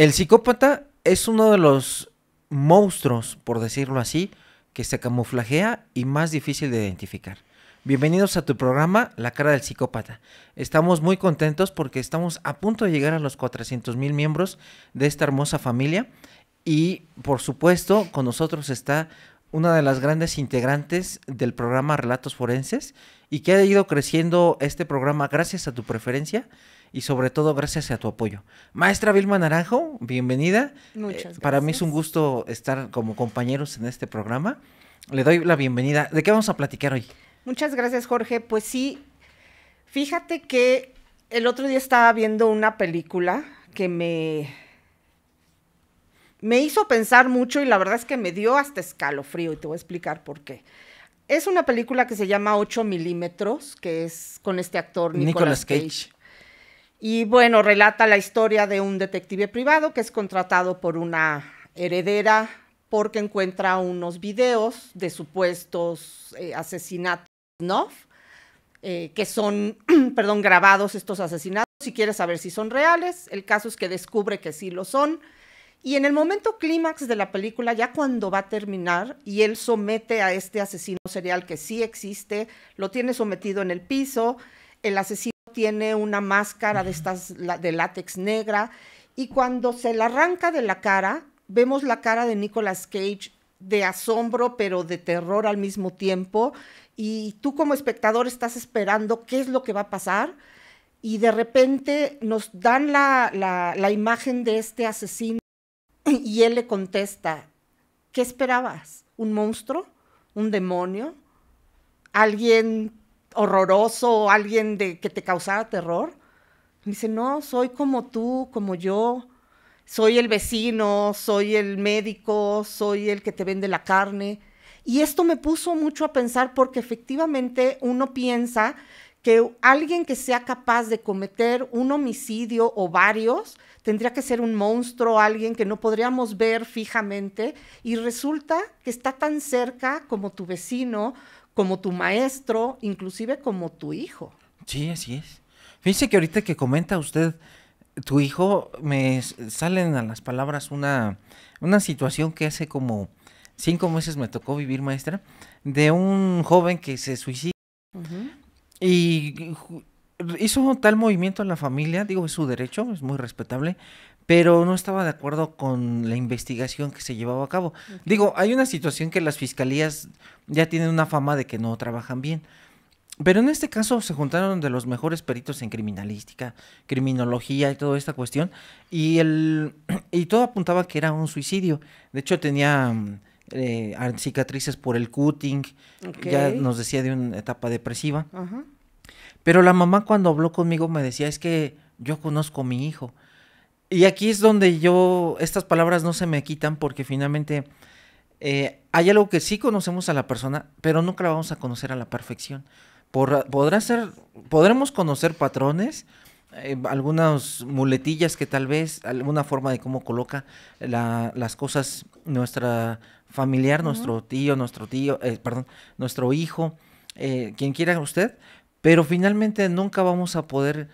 El psicópata es uno de los monstruos, por decirlo así, que se camuflajea y más difícil de identificar. Bienvenidos a tu programa La cara del psicópata. Estamos muy contentos porque estamos a punto de llegar a los 400 mil miembros de esta hermosa familia y por supuesto con nosotros está una de las grandes integrantes del programa Relatos Forenses y que ha ido creciendo este programa gracias a tu preferencia y sobre todo gracias a tu apoyo. Maestra Vilma Naranjo, bienvenida. Muchas gracias. Eh, para mí es un gusto estar como compañeros en este programa. Le doy la bienvenida. ¿De qué vamos a platicar hoy? Muchas gracias, Jorge. Pues sí, fíjate que el otro día estaba viendo una película que me me hizo pensar mucho y la verdad es que me dio hasta escalofrío y te voy a explicar por qué. Es una película que se llama 8 milímetros, que es con este actor Nicolas, Nicolas Cage. Y bueno, relata la historia de un detective privado que es contratado por una heredera porque encuentra unos videos de supuestos eh, asesinatos, ¿no? Eh, que son, perdón, grabados estos asesinatos, si quiere saber si son reales. El caso es que descubre que sí lo son. Y en el momento clímax de la película, ya cuando va a terminar y él somete a este asesino serial que sí existe, lo tiene sometido en el piso, el asesino tiene una máscara de de látex negra y cuando se la arranca de la cara, vemos la cara de Nicolas Cage de asombro, pero de terror al mismo tiempo. Y tú como espectador estás esperando qué es lo que va a pasar. Y de repente nos dan la, la imagen de este asesino y él le contesta, ¿qué esperabas? ¿Un monstruo? ¿Un demonio? ¿Alguien horroroso, alguien de, que te causara terror? dice, no, soy como tú, como yo. Soy el vecino, soy el médico, soy el que te vende la carne. Y esto me puso mucho a pensar porque efectivamente uno piensa que alguien que sea capaz de cometer un homicidio o varios tendría que ser un monstruo, alguien que no podríamos ver fijamente y resulta que está tan cerca como tu vecino, como tu maestro, inclusive como tu hijo. Sí, así es. Fíjese que ahorita que comenta usted, tu hijo, me salen a las palabras una, una situación que hace como cinco meses me tocó vivir, maestra, de un joven que se suicidó Y hizo tal movimiento en la familia, digo, es su derecho, es muy respetable, pero no estaba de acuerdo con la investigación que se llevaba a cabo. Digo, hay una situación que las fiscalías ya tienen una fama de que no trabajan bien. Pero en este caso se juntaron de los mejores peritos en criminalística, criminología y toda esta cuestión. Y, el, y todo apuntaba que era un suicidio. De hecho, tenía eh, cicatrices por el cutting. Ya nos decía de una etapa depresiva. Pero la mamá cuando habló conmigo me decía, es que yo conozco a mi hijo. Y aquí es donde yo, estas palabras no se me quitan porque finalmente eh, hay algo que sí conocemos a la persona, pero nunca la vamos a conocer a la perfección. Por, podrá ser, podremos conocer patrones, eh, algunas muletillas que tal vez, alguna forma de cómo coloca las cosas nuestra familiar, nuestro tío, nuestro tío, eh, perdón, nuestro hijo, quien quiera usted, pero finalmente nunca vamos a poder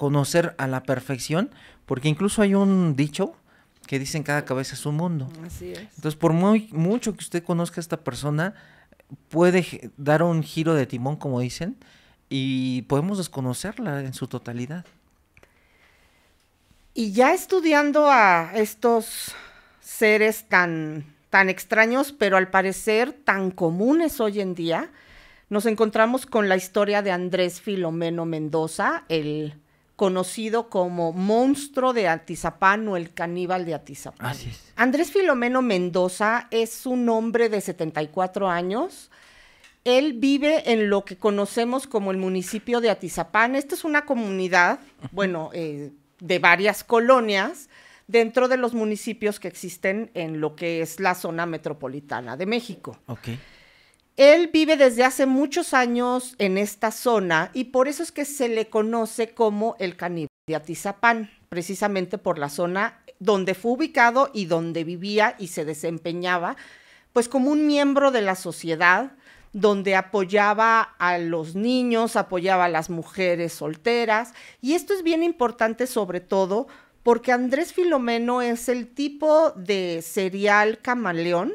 conocer a la perfección, porque incluso hay un dicho que dicen cada cabeza es un mundo. Así es. Entonces, por muy mucho que usted conozca a esta persona, puede dar un giro de timón, como dicen, y podemos desconocerla en su totalidad. Y ya estudiando a estos seres tan, tan extraños, pero al parecer tan comunes hoy en día, nos encontramos con la historia de Andrés Filomeno Mendoza, el conocido como Monstruo de Atizapán o el Caníbal de Atizapán. Así es. Andrés Filomeno Mendoza es un hombre de 74 años. Él vive en lo que conocemos como el municipio de Atizapán. Esta es una comunidad, bueno, eh, de varias colonias dentro de los municipios que existen en lo que es la zona metropolitana de México. Okay. Él vive desde hace muchos años en esta zona y por eso es que se le conoce como el caníbal de Atizapán, precisamente por la zona donde fue ubicado y donde vivía y se desempeñaba, pues como un miembro de la sociedad, donde apoyaba a los niños, apoyaba a las mujeres solteras. Y esto es bien importante sobre todo porque Andrés Filomeno es el tipo de serial camaleón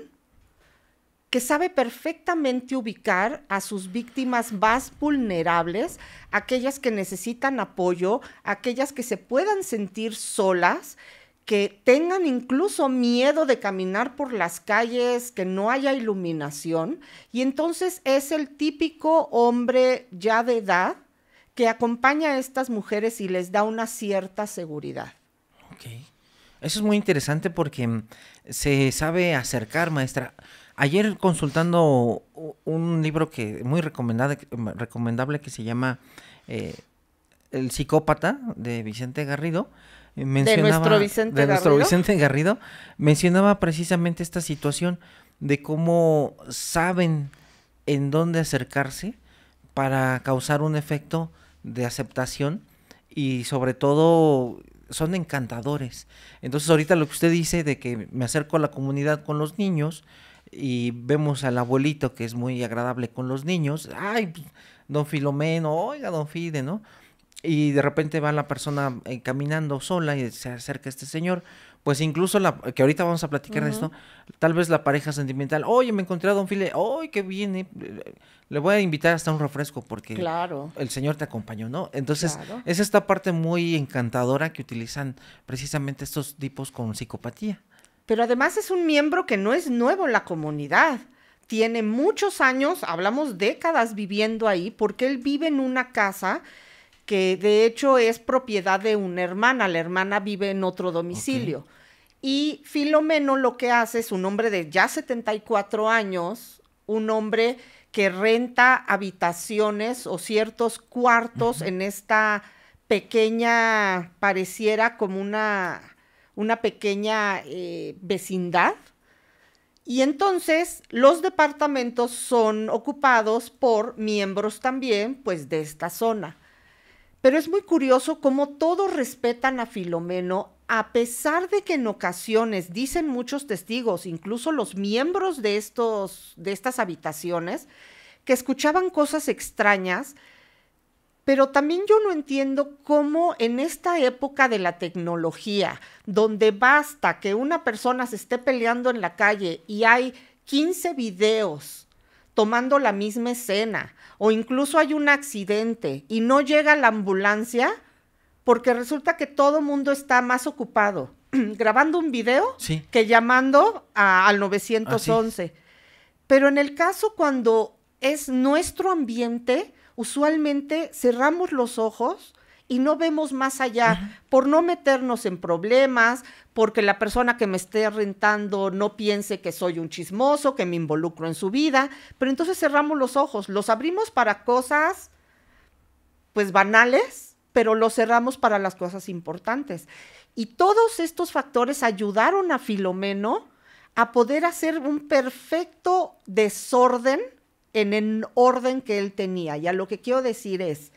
que sabe perfectamente ubicar a sus víctimas más vulnerables, aquellas que necesitan apoyo, aquellas que se puedan sentir solas, que tengan incluso miedo de caminar por las calles, que no haya iluminación. Y entonces es el típico hombre ya de edad que acompaña a estas mujeres y les da una cierta seguridad. Ok. Eso es muy interesante porque mm, se sabe acercar, maestra. Ayer consultando un libro que muy recomendable, mm, recomendable que se llama eh, El psicópata de Vicente Garrido, eh, de nuestro Vicente, Vicente Garrido mencionaba precisamente esta situación de cómo saben en dónde acercarse para causar un efecto de aceptación y sobre todo son encantadores. Entonces ahorita lo que usted dice de que me acerco a la comunidad con los niños, y vemos al abuelito que es muy agradable con los niños, ay, pues, don Filomeno, oiga, don Fide, ¿no? Y de repente va la persona eh, caminando sola y se acerca a este señor, pues incluso la, que ahorita vamos a platicar de esto, tal vez la pareja sentimental, oye, me encontré a Don File, oye, qué viene, eh, le voy a invitar hasta un refresco porque claro. el Señor te acompañó, ¿no? Entonces, es esta parte muy encantadora que utilizan precisamente estos tipos con psicopatía. Pero además es un miembro que no es nuevo en la comunidad. Tiene muchos años, hablamos décadas viviendo ahí, porque él vive en una casa que de hecho es propiedad de una hermana. La hermana vive en otro domicilio. Y Filomeno lo que hace es un hombre de ya 74 años, un hombre que renta habitaciones o ciertos cuartos en esta pequeña, pareciera como una una pequeña eh, vecindad. Y entonces los departamentos son ocupados por miembros también, pues, de esta zona. Pero es muy curioso cómo todos respetan a Filomeno, a pesar de que en ocasiones, dicen muchos testigos, incluso los miembros de, estos, de estas habitaciones, que escuchaban cosas extrañas, pero también yo no entiendo cómo en esta época de la tecnología, donde basta que una persona se esté peleando en la calle y hay 15 videos tomando la misma escena, o incluso hay un accidente y no llega la ambulancia, porque resulta que todo mundo está más ocupado grabando un video que llamando al 911. Pero en el caso cuando es nuestro ambiente, usualmente cerramos los ojos y no vemos más allá por no meternos en problemas, porque la persona que me esté rentando no piense que soy un chismoso, que me involucro en su vida, pero entonces cerramos los ojos, los abrimos para cosas pues banales, pero los cerramos para las cosas importantes. Y todos estos factores ayudaron a Filomeno a poder hacer un perfecto desorden en el orden que él tenía. Y a lo que quiero decir es,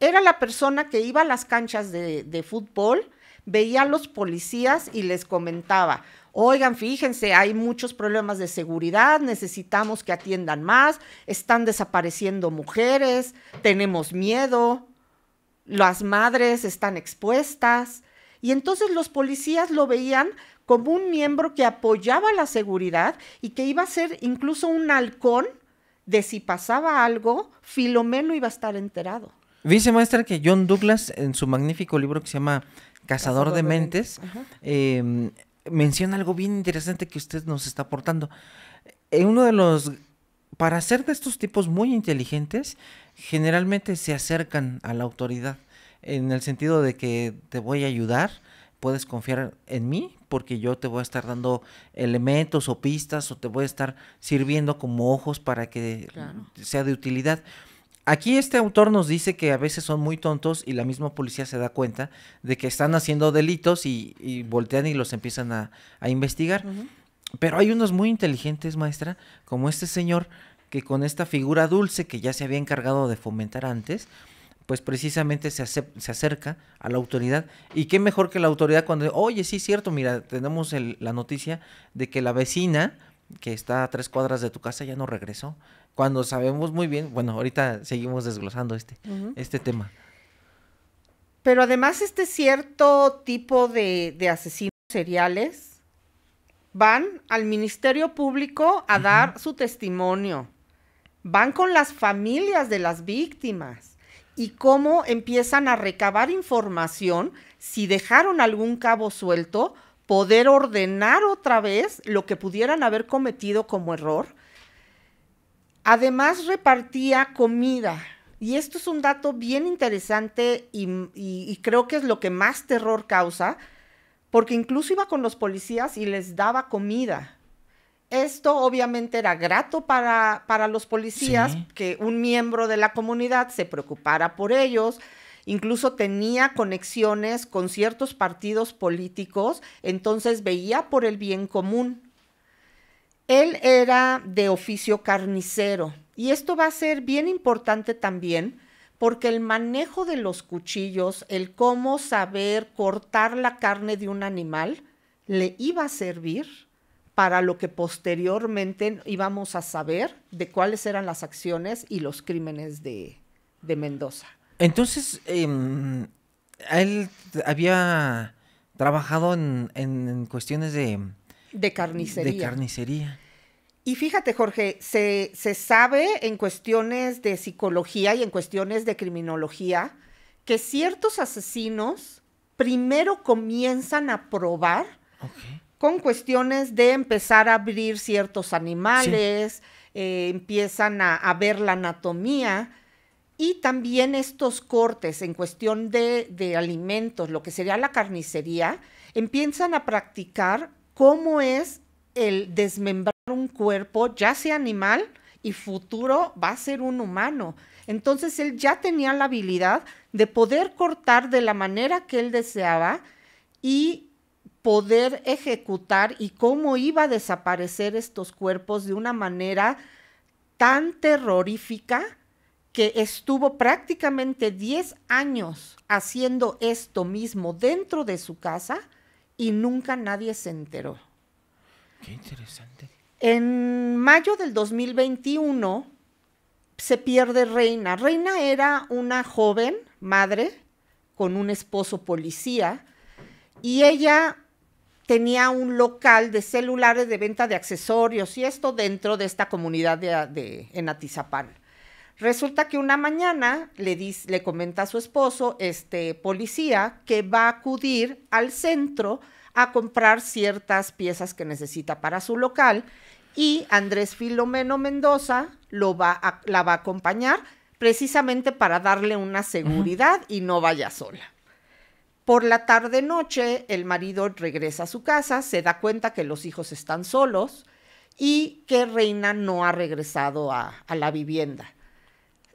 era la persona que iba a las canchas de, fútbol, veía a los policías y les comentaba, oigan, fíjense, hay muchos problemas de seguridad, necesitamos que atiendan más, están desapareciendo mujeres, tenemos miedo, las madres están expuestas. Y entonces los policías lo veían como un miembro que apoyaba la seguridad y que iba a ser incluso un halcón de si pasaba algo, Filomeno iba a estar enterado. Dice maestra que John Douglas, en su magnífico libro que se llama Cazador, de, Mentes, em, menciona algo bien interesante que usted nos está aportando. uno de los para ser de estos tipos muy inteligentes, generalmente se acercan a la autoridad en el sentido de que te voy a ayudar, puedes confiar en mí porque yo te voy a estar dando elementos o pistas o te voy a estar sirviendo como ojos para que sea de utilidad. Aquí este autor nos dice que a veces son muy tontos y la misma policía se da cuenta de que están haciendo delitos y, voltean y los empiezan a, investigar. Pero hay unos muy inteligentes, maestra, como este señor que con esta figura dulce que ya se había encargado de fomentar antes, pues precisamente se, acerca a la autoridad. Y qué mejor que la autoridad cuando, oye, sí, cierto, mira, tenemos la noticia de que la vecina que está a tres cuadras de tu casa ya no regresó. Cuando sabemos muy bien, bueno, ahorita seguimos desglosando este, este tema. Pero además este cierto tipo de, asesinos seriales van al Ministerio Público a dar su testimonio. Van con las familias de las víctimas y cómo empiezan a recabar información, si dejaron algún cabo suelto, poder ordenar otra vez lo que pudieran haber cometido como error. Además repartía comida. Y esto es un dato bien interesante y, creo que es lo que más terror causa, porque incluso iba con los policías y les daba comida. Esto obviamente era grato para, los policías, que un miembro de la comunidad se preocupara por ellos, incluso tenía conexiones con ciertos partidos políticos, entonces veía por el bien común. Él era de oficio carnicero y esto va a ser bien importante también porque el manejo de los cuchillos, el cómo saber cortar la carne de un animal, le iba a servir para lo que posteriormente íbamos a saber de cuáles eran las acciones y los crímenes de, Mendoza. Entonces, em, él había trabajado en, cuestiones de, de, carnicería. de, carnicería. Y fíjate, Jorge, se, sabe en cuestiones de psicología y en cuestiones de criminología que ciertos asesinos primero comienzan a probar con cuestiones de empezar a abrir ciertos animales, eh, empiezan a, ver la anatomía y también estos cortes en cuestión de alimentos, lo que sería la carnicería, empiezan a practicar cómo es el desmembrar un cuerpo, ya sea animal y futuro va a ser un humano. Entonces él ya tenía la habilidad de poder cortar de la manera que él deseaba y poder ejecutar y cómo iba a desaparecer estos cuerpos de una manera tan terrorífica que estuvo prácticamente 10 años haciendo esto mismo dentro de su casa y nunca nadie se enteró. Qué interesante. En mayo del 2021 se pierde Reina. Reina era una joven madre con un esposo policía y ella tenía un local de celulares de venta de accesorios y esto dentro de esta comunidad de, en Atizapán. Resulta que una mañana le, le comenta a su esposo, este policía, que va a acudir al centro a comprar ciertas piezas que necesita para su local y Andrés Filomeno Mendoza lo va la va a acompañar precisamente para darle una seguridad y no vaya sola. Por la tarde-noche, el marido regresa a su casa, se da cuenta que los hijos están solos y que Reina no ha regresado a, la vivienda.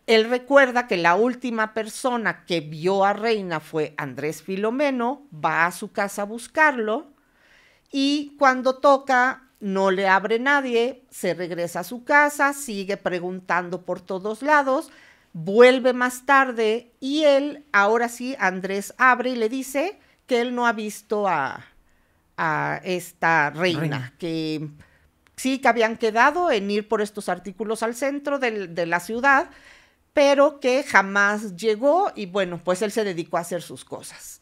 Él recuerda que la última persona que vio a Reina fue Andrés Filomeno, va a su casa a buscarlo y cuando toca no le abre nadie, se regresa a su casa, sigue preguntando por todos lados vuelve más tarde y él, ahora sí, Andrés abre y le dice que él no ha visto a, esta reina, que sí que habían quedado en ir por estos artículos al centro de la ciudad, pero que jamás llegó y bueno, pues él se dedicó a hacer sus cosas.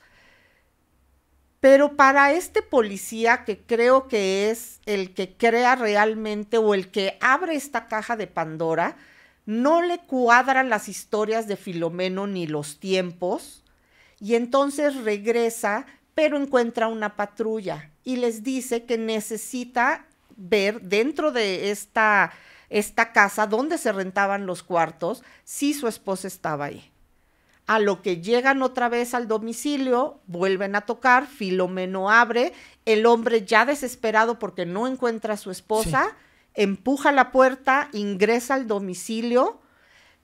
Pero para este policía, que creo que es el que crea realmente o el que abre esta caja de Pandora, no le cuadran las historias de Filomeno ni los tiempos, y entonces regresa, pero encuentra una patrulla y les dice que necesita ver dentro de esta, esta casa donde se rentaban los cuartos si su esposa estaba ahí. A lo que llegan otra vez al domicilio, vuelven a tocar, Filomeno abre, el hombre ya desesperado porque no encuentra a su esposa empuja la puerta, ingresa al domicilio.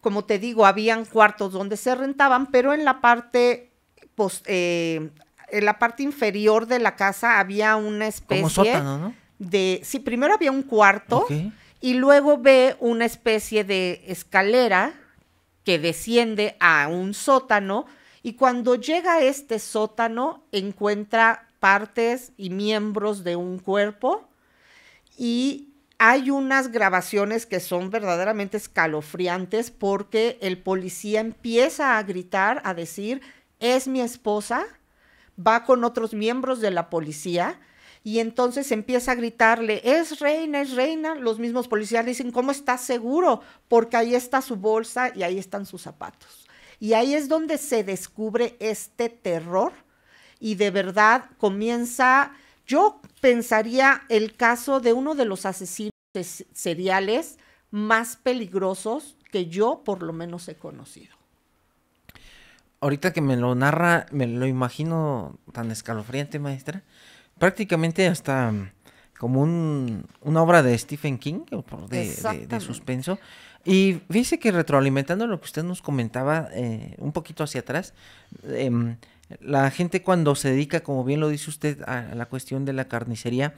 Como te digo, habían cuartos donde se rentaban, pero en la parte, pues, en la parte inferior de la casa había una especie Como sótano, ¿no? de... Sí, primero había un cuarto y luego ve una especie de escalera que desciende a un sótano y cuando llega a este sótano encuentra partes y miembros de un cuerpo y hay unas grabaciones que son verdaderamente escalofriantes porque el policía empieza a gritar, a decir, es mi esposa, va con otros miembros de la policía y entonces empieza a gritarle, es reina, es reina. Los mismos policías le dicen, ¿cómo estás seguro? Porque ahí está su bolsa y ahí están sus zapatos. Y ahí es donde se descubre este terror y de verdad comienza, yo pensaría el caso de uno de los asesinos seriales más peligrosos que yo por lo menos he conocido. Ahorita que me lo narra, me lo imagino tan escalofriante, maestra. Prácticamente hasta como un, una obra de Stephen King, de, de, suspenso. Y dice que retroalimentando lo que usted nos comentaba eh, un poquito hacia atrás, eh, la gente cuando se dedica, como bien lo dice usted, a la cuestión de la carnicería,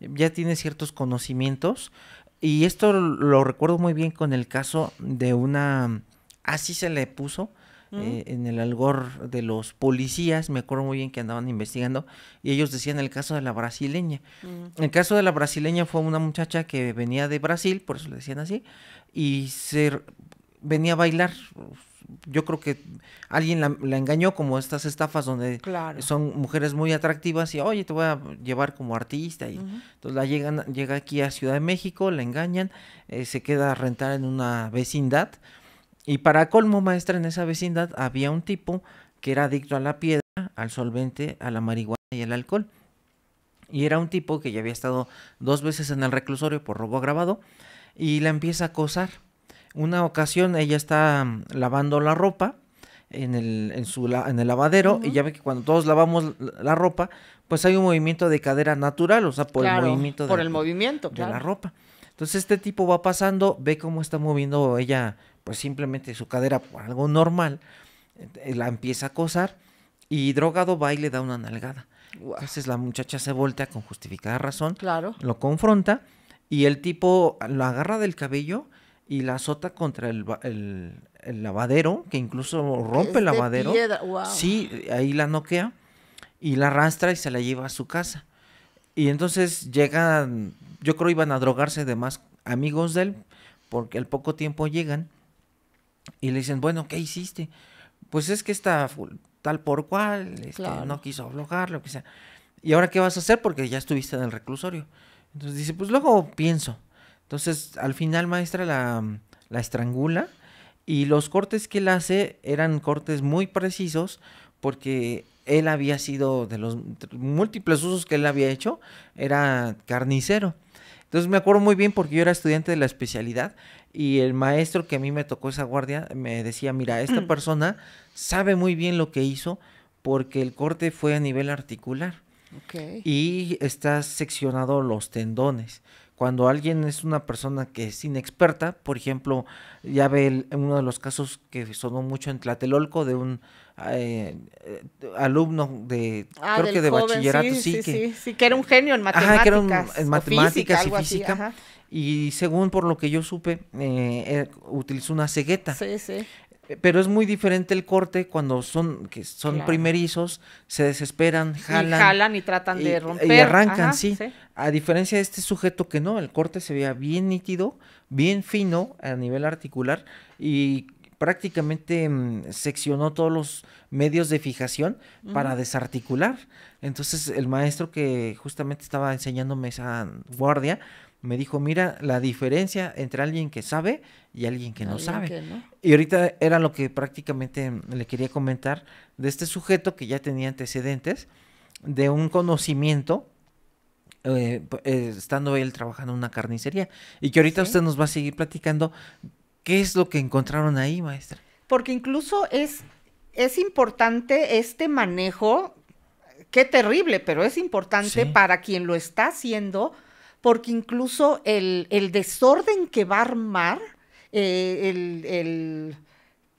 ya tiene ciertos conocimientos. Y esto lo recuerdo muy bien con el caso de una... Así se le puso, eh, en el algor de los policías, me acuerdo muy bien que andaban investigando, y ellos decían el caso de la brasileña. El caso de la brasileña fue una muchacha que venía de Brasil, por eso le decían así, y venía a bailar, yo creo que alguien la, engañó como estas estafas donde son mujeres muy atractivas y, oye, te voy a llevar como artista. Y, Entonces la llegan, llega aquí a Ciudad de México, la engañan, eh, se queda a rentar en una vecindad. Y para colmo, maestra, en esa vecindad había un tipo que era adicto a la piedra, al solvente, a la marihuana y al alcohol. Y era un tipo que ya había estado dos veces en el reclusorio por robo agravado y la empieza a acosar una ocasión ella está mm, lavando la ropa en el, su, en el lavadero y ya ve que cuando todos lavamos la ropa, pues hay un movimiento de cadera natural, o sea, por el movimiento de, la ropa. Entonces este tipo va pasando, ve cómo está moviendo ella, pues simplemente su cadera por algo normal, eh, la empieza a acosar y drogado va y le da una nalgada. Entonces la muchacha se voltea con justificada razón, lo confronta y el tipo lo agarra del cabello y la azota contra el, lavadero, que incluso rompe el lavadero. Sí, ahí la noquea y la arrastra y se la lleva a su casa. Y entonces llegan, yo creo iban a drogarse de más amigos de él, porque al poco tiempo llegan y le dicen, bueno, ¿qué hiciste? Pues es que está tal por cual, este, no quiso aflojar, lo que sea. ¿Y ahora qué vas a hacer? Porque ya estuviste en el reclusorio. Entonces dice, pues luego pienso. Entonces, al final, maestra la, mm, la estrangula y los cortes que él hace eran cortes muy precisos porque él había sido, de los múltiples usos que él había hecho, era carnicero. Entonces me acuerdo muy bien porque yo era estudiante de la especialidad y el maestro que a mí me tocó esa guardia me decía, mira, esta mm. persona sabe muy bien lo que hizo porque el corte fue a nivel articular. Y está seccionado los tendones. Cuando alguien es una persona que es inexperta, por ejemplo, ya ve uno de los casos que sonó mucho en Tlatelolco de un eh, eh, alumno de, ah, creo que de bachillerato, sí, sí, que, sí, sí, que era un genio en matemáticas, ajá, que era en matemáticas y física. y según por lo que yo supe, eh, eh utilizó una cegueta. Sí, sí. Eh, pero es muy diferente el corte cuando son, que son primerizos, se desesperan, jalan. Y jalan y tratan de romper. Y arrancan, sí. A diferencia de este sujeto que no, el corte se veía bien nítido, bien fino a nivel articular y prácticamente mm, seccionó todos los medios de fijación para desarticular. Entonces el maestro que justamente estaba enseñándome esa guardia, me dijo, mira la diferencia entre alguien que sabe y alguien que no sabe. Y ahorita era lo que prácticamente le quería comentar de este sujeto que ya tenía antecedentes de un conocimiento. Eh, eh, estando él trabajando en una carnicería y que ahorita usted nos va a seguir platicando qué es lo que encontraron ahí maestra porque incluso es es importante este manejo qué terrible pero es importante para quien lo está haciendo porque incluso el, desorden que va a armar, eh,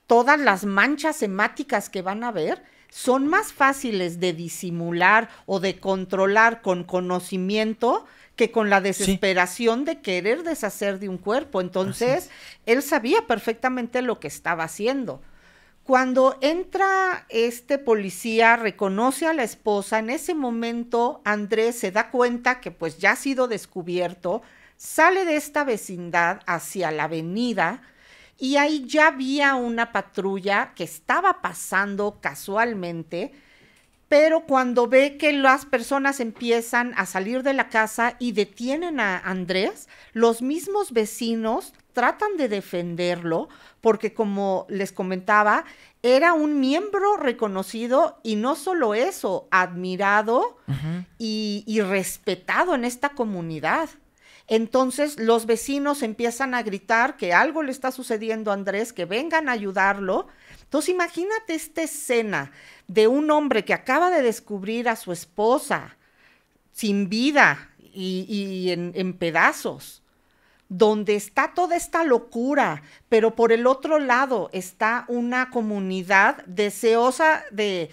todas las manchas hemáticas que van a ver, son más fáciles de disimular o de controlar con conocimiento que con la desesperación de querer deshacer de un cuerpo. Entonces, él sabía perfectamente lo que estaba haciendo. Cuando entra este policía, reconoce a la esposa, en ese momento Andrés se da cuenta que pues ya ha sido descubierto, sale de esta vecindad hacia la avenida y ahí ya había una patrulla que estaba pasando casualmente, pero cuando ve que las personas empiezan a salir de la casa y detienen a Andrés, los mismos vecinos tratan de defenderlo porque como les comentaba, era un miembro reconocido y no solo eso, admirado y, respetado en esta comunidad. Entonces los vecinos empiezan a gritar que algo le está sucediendo a Andrés, que vengan a ayudarlo. Entonces imagínate esta escena de un hombre que acaba de descubrir a su esposa sin vida y, en pedazos donde está toda esta locura, pero por el otro lado está una comunidad deseosa de,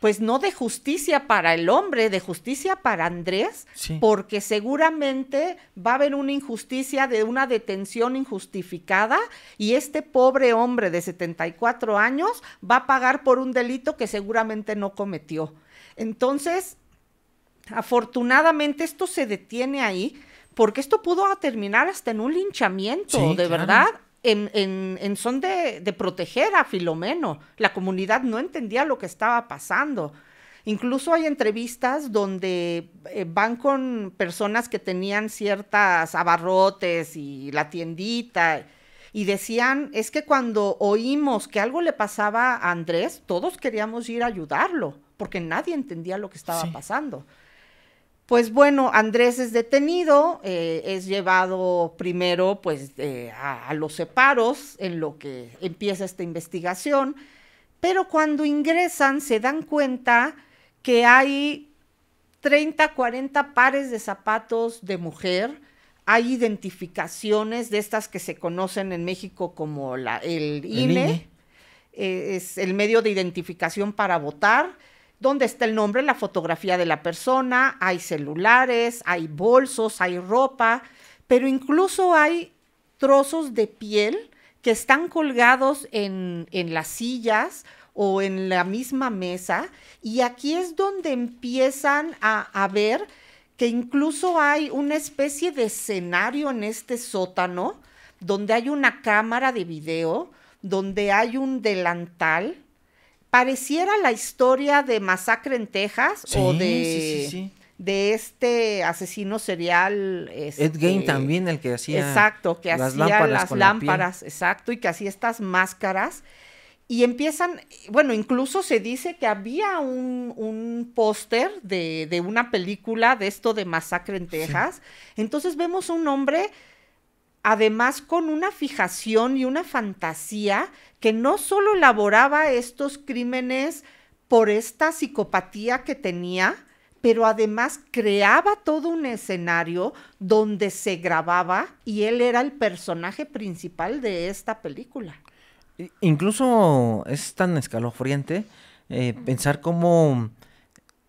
pues no de justicia para el hombre, de justicia para Andrés, porque seguramente va a haber una injusticia de una detención injustificada y este pobre hombre de 74 años va a pagar por un delito que seguramente no cometió. Entonces, afortunadamente esto se detiene ahí, porque esto pudo terminar hasta en un linchamiento, de verdad. En, son de, proteger a Filomeno. La comunidad no entendía lo que estaba pasando. Incluso hay entrevistas donde eh, van con personas que tenían ciertas abarrotes y la tiendita y decían, es que cuando oímos que algo le pasaba a Andrés, todos queríamos ir a ayudarlo porque nadie entendía lo que estaba pasando. Pues bueno, Andrés es detenido, eh, es llevado primero pues eh, a, los separos en lo que empieza esta investigación, pero cuando ingresan se dan cuenta que hay 30, 40 pares de zapatos de mujer, hay identificaciones de estas que se conocen en México como la, el INE, e. eh, es el medio de identificación para votar donde está el nombre, la fotografía de la persona, hay celulares, hay bolsos, hay ropa, pero incluso hay trozos de piel que están colgados en, las sillas o en la misma mesa. Y aquí es donde empiezan a ver que incluso hay una especie de escenario en este sótano, donde hay una cámara de video, donde hay un delantal, pareciera la historia de Masacre en Texas o de, de este asesino serial. Este Ed Gein también, el que hacía. Exacto, que las hacía lámparas las lámparas, exacto, y que hacía estas máscaras. Y empiezan, bueno, incluso se dice que había un, póster de, de, una película de esto de Masacre en Texas. Entonces vemos un hombre además con una fijación y una fantasía que no solo elaboraba estos crímenes por esta psicopatía que tenía, pero además creaba todo un escenario donde se grababa y él era el personaje principal de esta película. Incluso es tan escalofriante eh, pensar cómo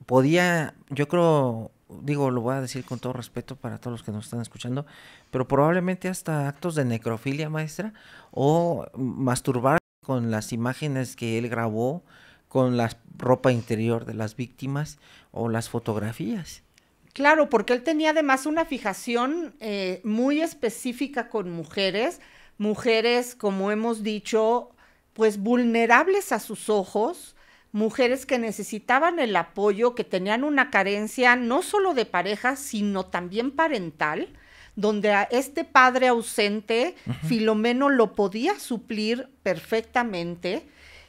podía, yo creo, digo, lo voy a decir con todo respeto para todos los que nos están escuchando, pero probablemente hasta actos de necrofilia, maestra, o masturbar con las imágenes que él grabó, con la ropa interior de las víctimas o las fotografías. Claro, porque él tenía además una fijación eh, muy específica con mujeres, mujeres, como hemos dicho, pues vulnerables a sus ojos, mujeres que necesitaban el apoyo, que tenían una carencia no solo de pareja, sino también parental, donde a este padre ausente, Filomeno, lo podía suplir perfectamente.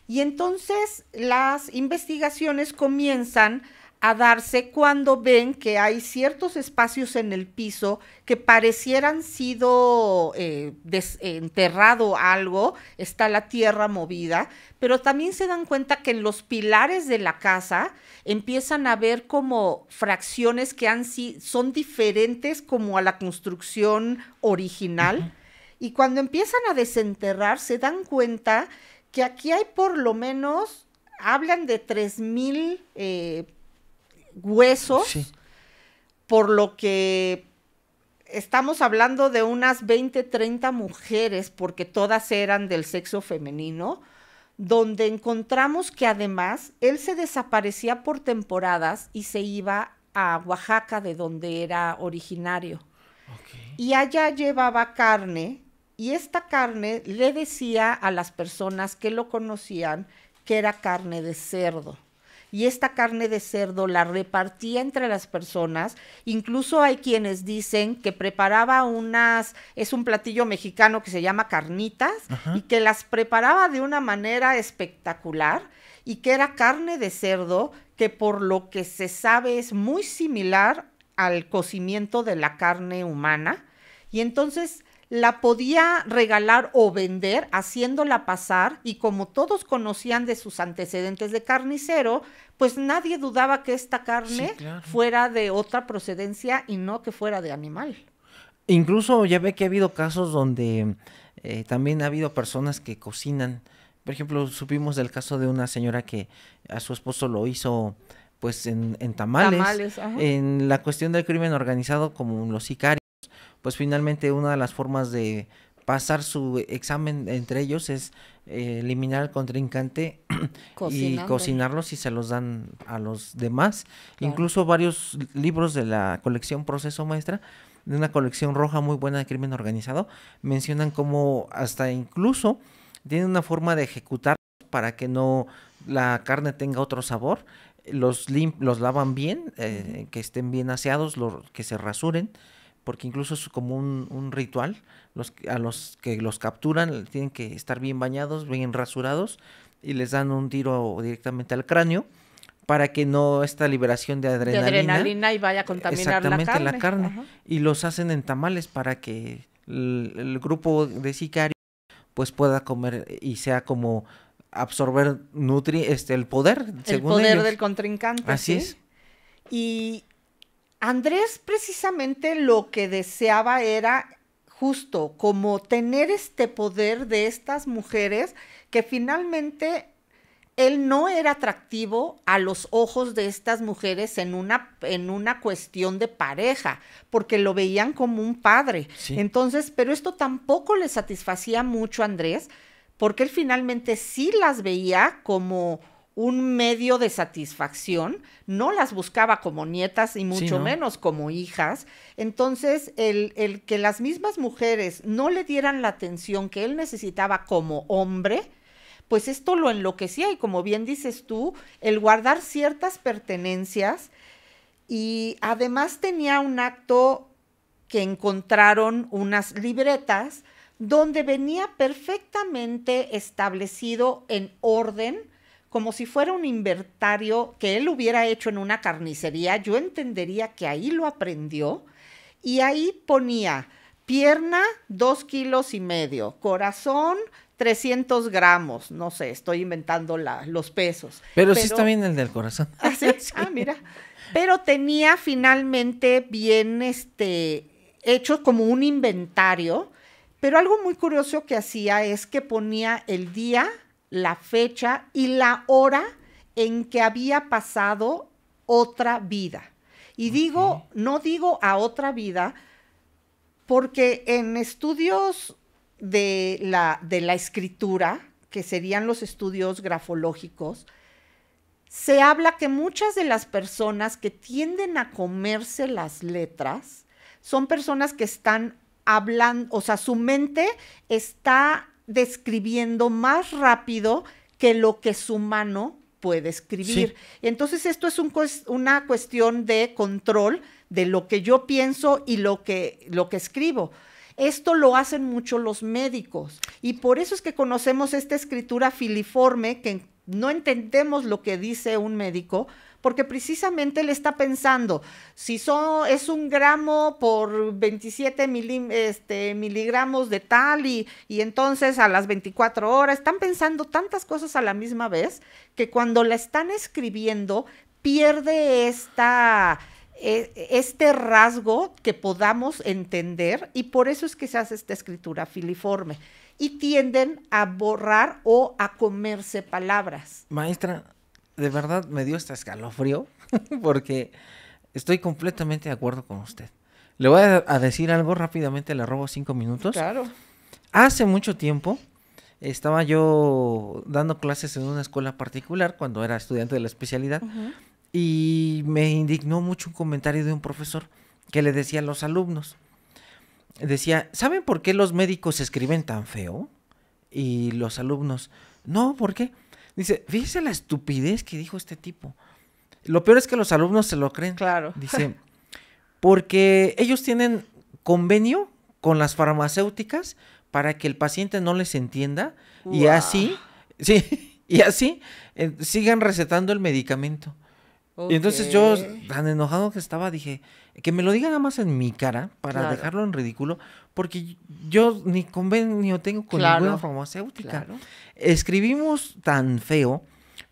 Y entonces las investigaciones comienzan a darse cuando ven que hay ciertos espacios en el piso que parecieran sido eh, desenterrado algo, está la tierra movida, pero también se dan cuenta que en los pilares de la casa empiezan a ver como fracciones que han, son diferentes como a la construcción original. Y cuando empiezan a desenterrar, se dan cuenta que aquí hay por lo menos, hablan de 3.000 mil eh, huesos, por lo que estamos hablando de unas 20, 30 mujeres, porque todas eran del sexo femenino, donde encontramos que además él se desaparecía por temporadas y se iba a Oaxaca, de donde era originario. Y allá llevaba carne, y esta carne le decía a las personas que lo conocían que era carne de cerdo y esta carne de cerdo la repartía entre las personas. Incluso hay quienes dicen que preparaba unas, es un platillo mexicano que se llama carnitas y que las preparaba de una manera espectacular y que era carne de cerdo que por lo que se sabe es muy similar al cocimiento de la carne humana. Y entonces la podía regalar o vender haciéndola pasar y como todos conocían de sus antecedentes de carnicero, pues nadie dudaba que esta carne fuera de otra procedencia y no que fuera de animal. Incluso ya ve que ha habido casos donde eh, también ha habido personas que cocinan. Por ejemplo, supimos del caso de una señora que a su esposo lo hizo pues en, en tamales en la cuestión del crimen organizado como los sicarios pues finalmente una de las formas de pasar su examen entre ellos es eh, eliminar al contrincante y cocinarlos y se los dan a los demás. Incluso varios libros de la colección Proceso Maestra, de una colección roja muy buena de crimen organizado, mencionan cómo hasta incluso tienen una forma de ejecutar para que no la carne tenga otro sabor. Los, los lavan bien, eh, que estén bien aseados, los, que se rasuren porque incluso es como un, ritual. Los, a los que los capturan tienen que estar bien bañados, bien rasurados y les dan un tiro directamente al cráneo para que no esta liberación de adrenalina, y vaya a contaminar la carne, y los hacen en tamales para que el, grupo de sicarios pues pueda comer y sea como absorber nutri este el poder el poder del contrincante así es y Andrés precisamente lo que deseaba era justo como tener este poder de estas mujeres que finalmente él no era atractivo a los ojos de estas mujeres en una, en una cuestión de pareja, porque lo veían como un padre. Entonces, pero esto tampoco le satisfacía mucho a Andrés, porque él finalmente sí las veía como un medio de satisfacción, no las buscaba como nietas y mucho menos como hijas. Entonces, el, el, que las mismas mujeres no le dieran la atención que él necesitaba como hombre, pues esto lo enloquecía y como bien dices tú, el guardar ciertas pertenencias y además tenía un acto que encontraron unas libretas donde venía perfectamente establecido en orden como si fuera un inventario que él hubiera hecho en una carnicería, yo entendería que ahí lo aprendió y ahí ponía pierna dos kilos y medio, corazón 300 gramos, no sé, estoy inventando los pesos. Pero, sí está bien el del corazón. ¿Ah, Ah, mira. Pero tenía finalmente bien este, hecho como un inventario. Pero algo muy curioso que hacía es que ponía el día, la fecha y la hora en que había pasado otra vida. Y digo, no digo a otra vida, porque en estudios de la, de la escritura, que serían los estudios grafológicos, se habla que muchas de las personas que tienden a comerse las letras son personas que están hablando, o sea, su mente está describiendo más rápido que lo que su mano puede escribir. Entonces esto es una cuestión de control de lo que yo pienso y lo que, lo que escribo. Esto lo hacen mucho los médicos y por eso es que conocemos esta escritura filiforme que no entendemos lo que dice un médico, porque precisamente él está pensando, si son, es un gramo por 27 este, miligramos de tal y, entonces a las 24 horas, están pensando tantas cosas a la misma vez que cuando la están escribiendo pierde esta e, este rasgo que podamos entender y por eso es que se hace esta escritura filiforme y tienden a borrar o a comerse palabras. Maestra, de verdad me dio hasta escalofrío porque estoy completamente de acuerdo con usted. Le voy a, decir algo rápidamente, le robo cinco minutos. Claro. Hace mucho tiempo estaba yo dando clases en una escuela particular cuando era estudiante de la especialidad y me indignó mucho un comentario de un profesor que le decía a los alumnos. Decía, ¿saben por qué los médicos escriben tan feo? Y los alumnos, no, ¿por qué? Dice, fíjese la estupidez que dijo este tipo. Lo peor es que los alumnos se lo creen. Claro. Dice, porque ellos tienen convenio con las farmacéuticas para que el paciente no les entienda y así, sí, y así eh, sigan recetando el medicamento. Y entonces yo, tan enojado que estaba, dije, que me lo diga nada más en mi cara para dejarlo en ridículo, porque yo ni convenio tengo con claro. ninguna farmacéutica. Escribimos tan feo.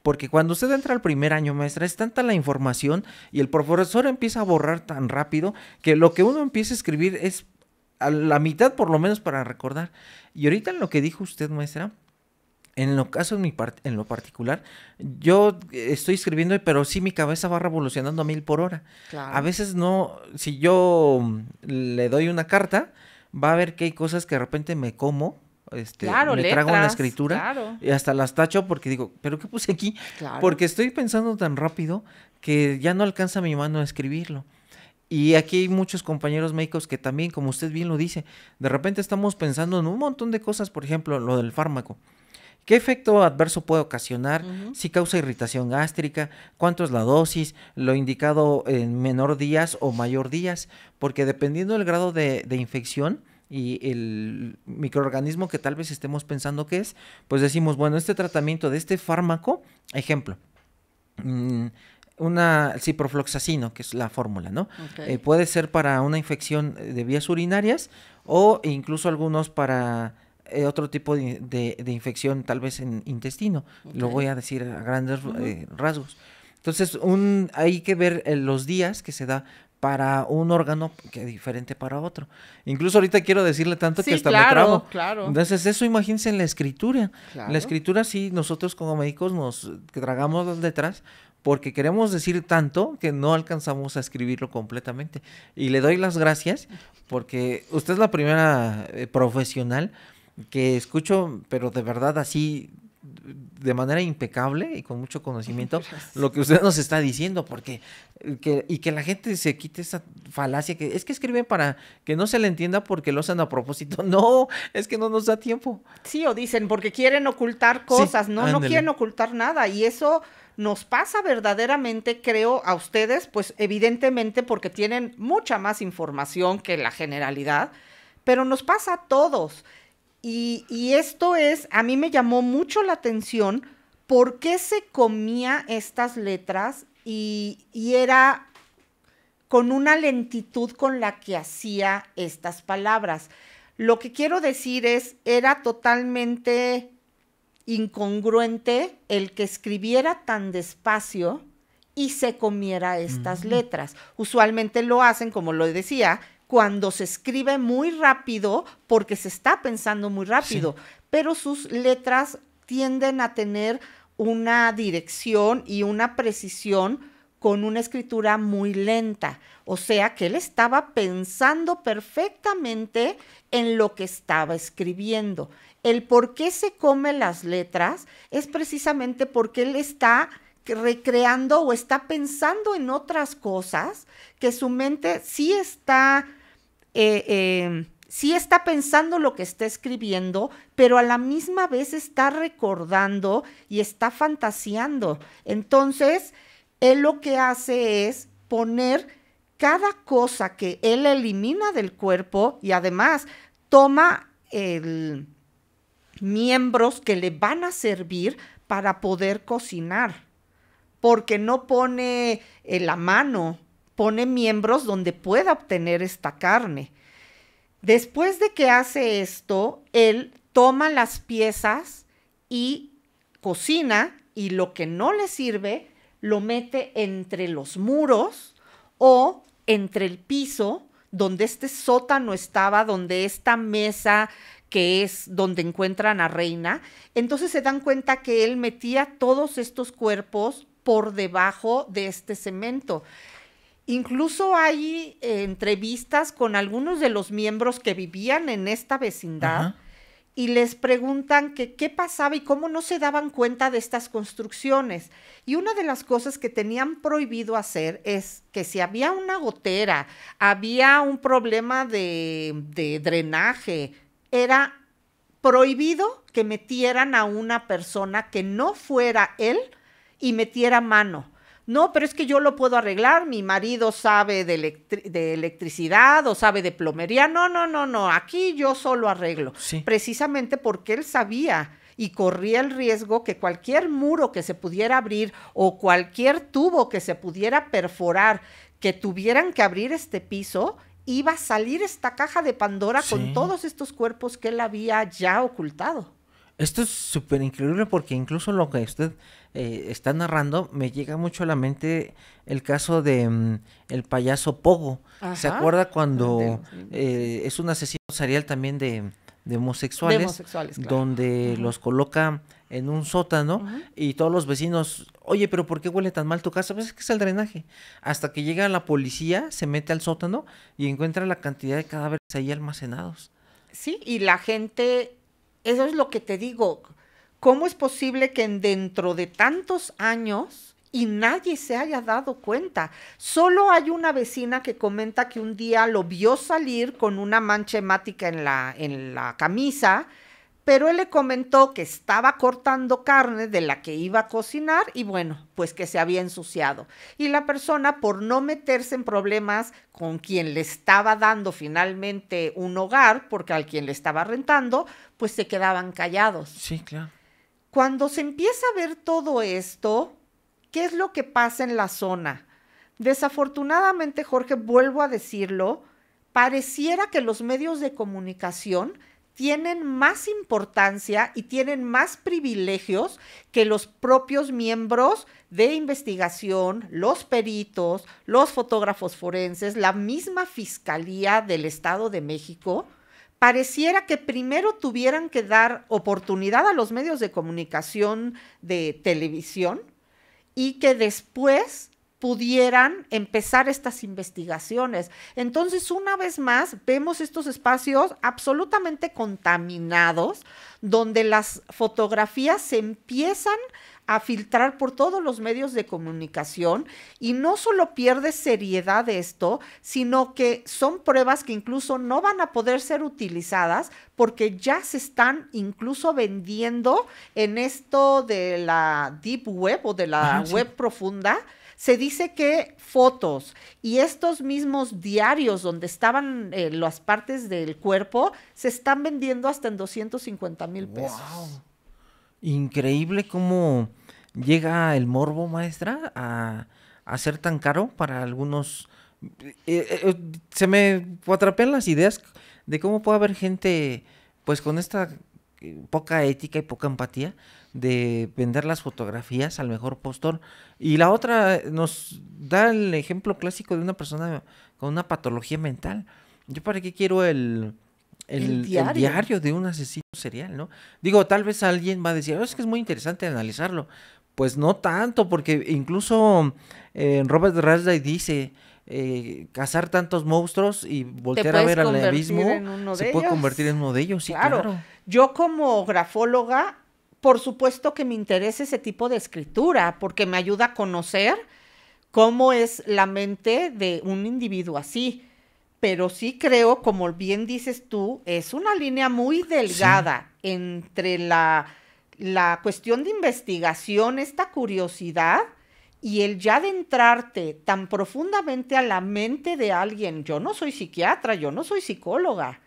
Porque cuando usted entra al primer año, maestra, es tanta la información y el profesor empieza a borrar tan rápido que lo que uno empieza a escribir es a la mitad por lo menos para recordar. Y ahorita lo que dijo usted, maestra, en lo caso, en, lo particular, yo estoy escribiendo, pero sí mi cabeza va revolucionando a mil por hora. A veces no, si yo le doy una carta, va a ver que hay cosas que de repente me como, este, me trago la escritura y hasta las tacho porque digo, ¿pero qué puse aquí? Porque estoy pensando tan rápido que ya no alcanza mi mano a escribirlo. Y aquí hay muchos compañeros médicos que también, como usted bien lo dice, de repente estamos pensando en un montón de cosas, por ejemplo, lo del fármaco. ¿Qué efecto adverso puede ocasionar? Si causa irritación gástrica, cuánto es la dosis, lo indicado en menor días o mayor días, porque dependiendo del grado de, infección, y el microorganismo que tal vez estemos pensando que es, pues decimos, bueno, este tratamiento de este fármaco, ejemplo, mm, una ciprofloxacino, que es la fórmula, ¿no? Eh, puede ser para una infección de vías urinarias o incluso algunos para eh, otro tipo de, de, infección, tal vez en intestino. Lo voy a decir a grandes eh, rasgos. Entonces, un, hay que ver eh, los días que se da para un órgano que es diferente para otro. Incluso ahorita quiero decirle tanto que hasta claro, me trabo. Claro. Entonces, eso imagínense en la escritura. La escritura sí, nosotros como médicos nos tragamos las letras porque queremos decir tanto que no alcanzamos a escribirlo completamente. Y le doy las gracias porque usted es la primera profesional que escucho, pero de verdad así, de manera impecable y con mucho conocimiento, lo que usted nos está diciendo, porque eh, y que la gente se quite esa falacia que es que escriben para que no se le entienda porque lo hacen a propósito. No, es que no nos da tiempo. Sí, o dicen porque quieren ocultar cosas, no, no quieren ocultar nada y eso nos pasa verdaderamente, creo, a ustedes, pues evidentemente porque tienen mucha más información que la generalidad, pero nos pasa a todos. Y, esto es, a mí me llamó mucho la atención por qué se comía estas letras y, era con una lentitud con la que hacía estas palabras. Lo que quiero decir es, era totalmente incongruente el que escribiera tan despacio y se comiera estas letras. Usualmente lo hacen, como lo decía, cuando se escribe muy rápido porque se está pensando muy rápido, pero sus letras tienden a tener una dirección y una precisión con una escritura muy lenta. O sea que él estaba pensando perfectamente en lo que estaba escribiendo. El por qué se come las letras es precisamente porque él está recreando o está pensando en otras cosas que su mente sí está eh, eh, sí está pensando lo que está escribiendo, pero a la misma vez está recordando y está fantaseando. Entonces, él lo que hace es poner cada cosa que él elimina del cuerpo y además toma miembros que le van a servir para poder cocinar, porque no pone eh, la mano, pone miembros donde pueda obtener esta carne. Después de que hace esto, él toma las piezas y cocina y lo que no le sirve lo mete entre los muros o entre el piso donde este sótano estaba, donde esta mesa que es donde encuentran a Reina. Entonces se dan cuenta que él metía todos estos cuerpos por debajo de este cemento. Incluso hay eh, entrevistas con algunos de los miembros que vivían en esta vecindad y les preguntan qué pasaba y cómo no se daban cuenta de estas construcciones. Y una de las cosas que tenían prohibido hacer es que si había una gotera, había un problema de drenaje, era prohibido que metieran a una persona que no fuera él y metiera mano no, pero es que yo lo puedo arreglar, mi marido sabe de, electricidad o sabe de plomería. No, no, no, no, aquí yo solo arreglo. Precisamente porque él sabía y corría el riesgo que cualquier muro que se pudiera abrir o cualquier tubo que se pudiera perforar, que tuvieran que abrir este piso, iba a salir esta caja de Pandora con todos estos cuerpos que él había ya ocultado. Esto es súper increíble porque incluso lo que usted eh, está narrando me llega mucho a la mente el caso de mm, el payaso Pogo. ¿Se acuerda cuando ah, eh, es un asesino serial también de, homosexuales, donde los coloca en un sótano y todos los vecinos, oye, pero ¿por qué huele tan mal tu casa? Pues es que es el drenaje. Hasta que llega la policía, se mete al sótano y encuentra la cantidad de cadáveres ahí almacenados. Sí, y la gente eso es lo que te digo. ¿Cómo es posible que dentro de tantos años y nadie se haya dado cuenta? Solo hay una vecina que comenta que un día lo vio salir con una mancha hemática en la, en la camisa pero él le comentó que estaba cortando carne de la que iba a cocinar y bueno, pues que se había ensuciado. Y la persona, por no meterse en problemas con quien le estaba dando finalmente un hogar, porque al quien le estaba rentando, pues se quedaban callados. Sí, claro. Cuando se empieza a ver todo esto, ¿qué es lo que pasa en la zona? Desafortunadamente, Jorge, vuelvo a decirlo, pareciera que los medios de comunicación tienen más importancia y tienen más privilegios que los propios miembros de investigación, los peritos, los fotógrafos forenses, la misma Fiscalía del Estado de México. Pareciera que primero tuvieran que dar oportunidad a los medios de comunicación de televisión y que después pudieran empezar estas investigaciones. Entonces, una vez más, vemos estos espacios absolutamente contaminados, donde las fotografías se empiezan a filtrar por todos los medios de comunicación y no solo pierde seriedad esto, sino que son pruebas que incluso no van a poder ser utilizadas porque ya se están incluso vendiendo en esto de la deep web o de la web profunda se dice que fotos y estos mismos diarios donde estaban eh, las partes del cuerpo se están vendiendo hasta en 250 mil pesos. Wow. Increíble cómo llega el morbo, maestra, a, ser tan caro para algunos. Eh, eh, se me atrapan las ideas de cómo puede haber gente, pues con esta poca ética y poca empatía, de vender las fotografías al mejor postor. Y la otra nos da el ejemplo clásico de una persona con una patología mental. Yo para qué quiero el, diario. de un asesino serial, ¿no? Digo, tal vez alguien va a decir, oh, es que es muy interesante analizarlo. Pues no tanto, porque incluso en eh, Robert Rasday dice, eh, cazar tantos monstruos y voltear a ver al abismo, se puede convertir en uno de ellos. claro. Yo como grafóloga por supuesto que me interesa ese tipo de escritura, porque me ayuda a conocer cómo es la mente de un individuo así. Pero sí creo, como bien dices tú, es una línea muy delgada entre la, la cuestión de investigación, esta curiosidad, y el ya adentrarte tan profundamente a la mente de alguien. Yo no soy psiquiatra, yo no soy psicóloga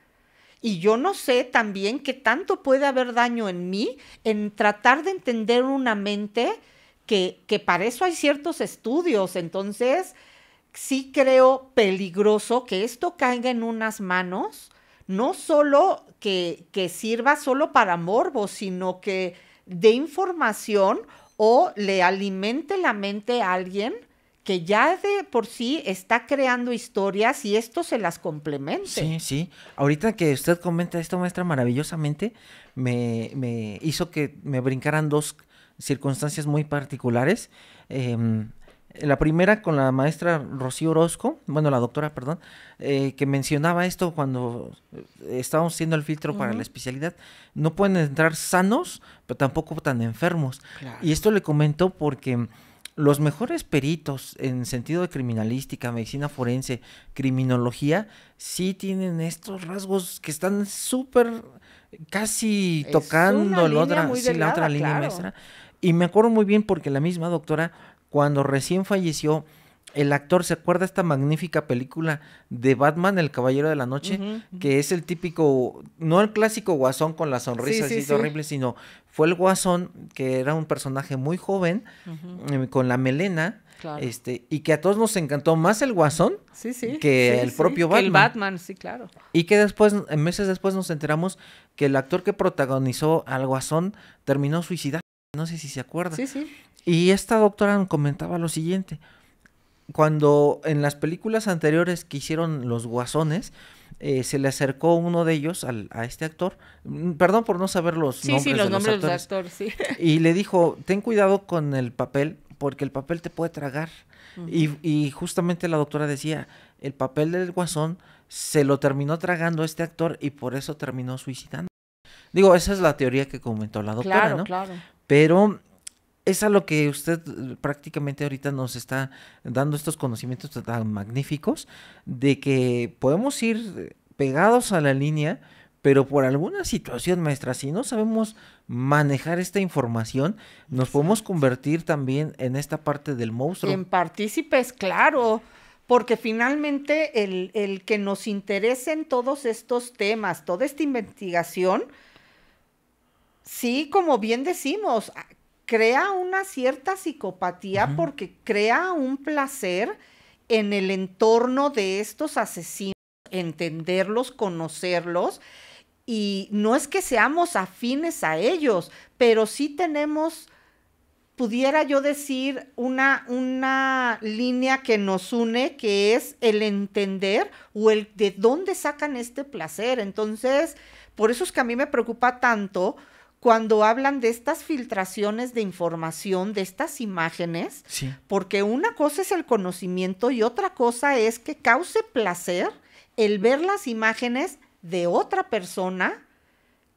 y yo no sé también qué tanto puede haber daño en mí en tratar de entender una mente que, que para eso hay ciertos estudios. Entonces, sí creo peligroso que esto caiga en unas manos, no solo que, que sirva solo para morbo, sino que dé información o le alimente la mente a alguien ya de por sí está creando historias y esto se las complemente. Sí, sí. Ahorita que usted comenta esto, maestra, maravillosamente, me, hizo que me brincaran dos circunstancias muy particulares. Em, la primera con la maestra Rocío Orozco, bueno, la doctora, perdón, eh, que mencionaba esto cuando eh, estábamos haciendo el filtro para la especialidad. No pueden entrar sanos, pero tampoco tan enfermos. Y esto le comento porque los mejores peritos en sentido de criminalística, medicina forense, criminología, sí tienen estos rasgos que están súper casi tocando la otra, la otra línea maestra. Y me acuerdo muy bien porque la misma doctora, cuando recién falleció, el actor se acuerda esta magnífica película de Batman, El Caballero de la Noche, que es el típico, no el clásico guasón con la sonrisa así horrible, sino fue el guasón que era un personaje muy joven, em, con la melena. Este, y que a todos nos encantó más el Guasón sí, sí, que el propio Batman. el Batman, sí, claro. Y que después, meses después, nos enteramos que el actor que protagonizó al Guasón terminó suicidado. No sé si se acuerda. Sí, sí. Y esta doctora comentaba lo siguiente cuando en las películas anteriores que hicieron los guasones, eh, se le acercó uno de ellos al, a este actor, mm, perdón por no saber los nombres, de los Sí, sí, los nombres de actores, sí. y le dijo, ten cuidado con el papel, porque el papel te puede tragar. y, y, justamente la doctora decía, el papel del guasón se lo terminó tragando este actor y por eso terminó suicidando. Digo, esa es la teoría que comentó la doctora, claro, ¿no? Claro. Pero es a lo que usted eh, prácticamente ahorita nos está dando estos conocimientos tan magníficos de que podemos ir eh, pegados a la línea, pero por alguna situación, maestra, si no sabemos manejar esta información, nos podemos convertir también en esta parte del monstruo. En partícipes, claro, porque finalmente el, que nos interesen todos estos temas, toda esta investigación, sí, como bien decimos, crea una cierta psicopatía porque crea un placer en el entorno de estos asesinos, entenderlos, conocerlos. Y no es que seamos afines a ellos, pero sí tenemos, pudiera yo decir, una, una línea que nos une, que es el entender o el de dónde sacan este placer. Entonces, por eso es que a mí me preocupa tanto cuando hablan de estas filtraciones de información, de estas imágenes, porque una cosa es el conocimiento y otra cosa es que cause placer el ver las imágenes de otra persona